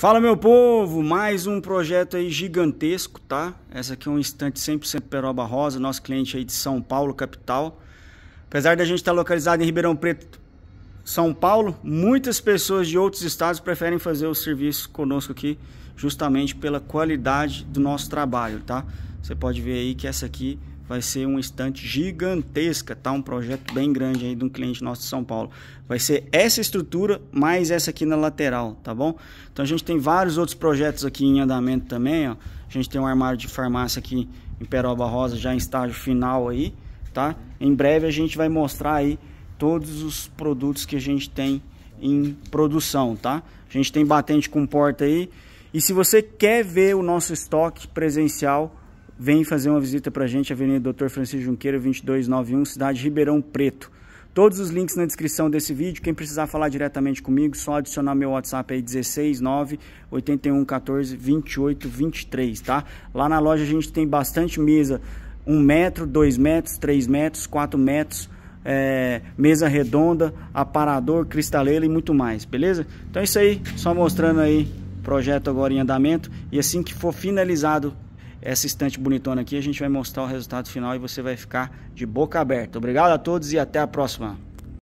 Fala meu povo, mais um projeto aí gigantesco, tá? Essa aqui é um instante 100% peroba rosa, nosso cliente aí de São Paulo, capital. Apesar da gente estar localizado em Ribeirão Preto, São Paulo, muitas pessoas de outros estados preferem fazer o serviço conosco aqui, justamente pela qualidade do nosso trabalho, tá? Você pode ver aí que essa aqui vai ser uma estante gigantesca, tá? Um projeto bem grande aí de um cliente nosso de São Paulo. Vai ser essa estrutura mais essa aqui na lateral, tá bom? Então a gente tem vários outros projetos aqui em andamento também, ó. A gente tem um armário de farmácia aqui em Peroba Rosa já em estágio final aí, tá? Em breve a gente vai mostrar aí todos os produtos que a gente tem em produção, tá? A gente tem batente com porta aí. E se você quer ver o nosso estoque presencial, vem fazer uma visita para a gente, Avenida Dr. Francisco Junqueira, 2291, cidade Ribeirão Preto. Todos os links na descrição desse vídeo. Quem precisar falar diretamente comigo, só adicionar meu WhatsApp aí 169 tá? Lá na loja a gente tem bastante mesa, 1 metro, 2 metros, 3 metros, 4 metros, é, mesa redonda, aparador, cristaleira e muito mais, beleza? Então é isso aí, só mostrando aí projeto agora em andamento e assim que for finalizado essa estante bonitona aqui. A gente vai mostrar o resultado final e você vai ficar de boca aberta. Obrigado a todos e até a próxima.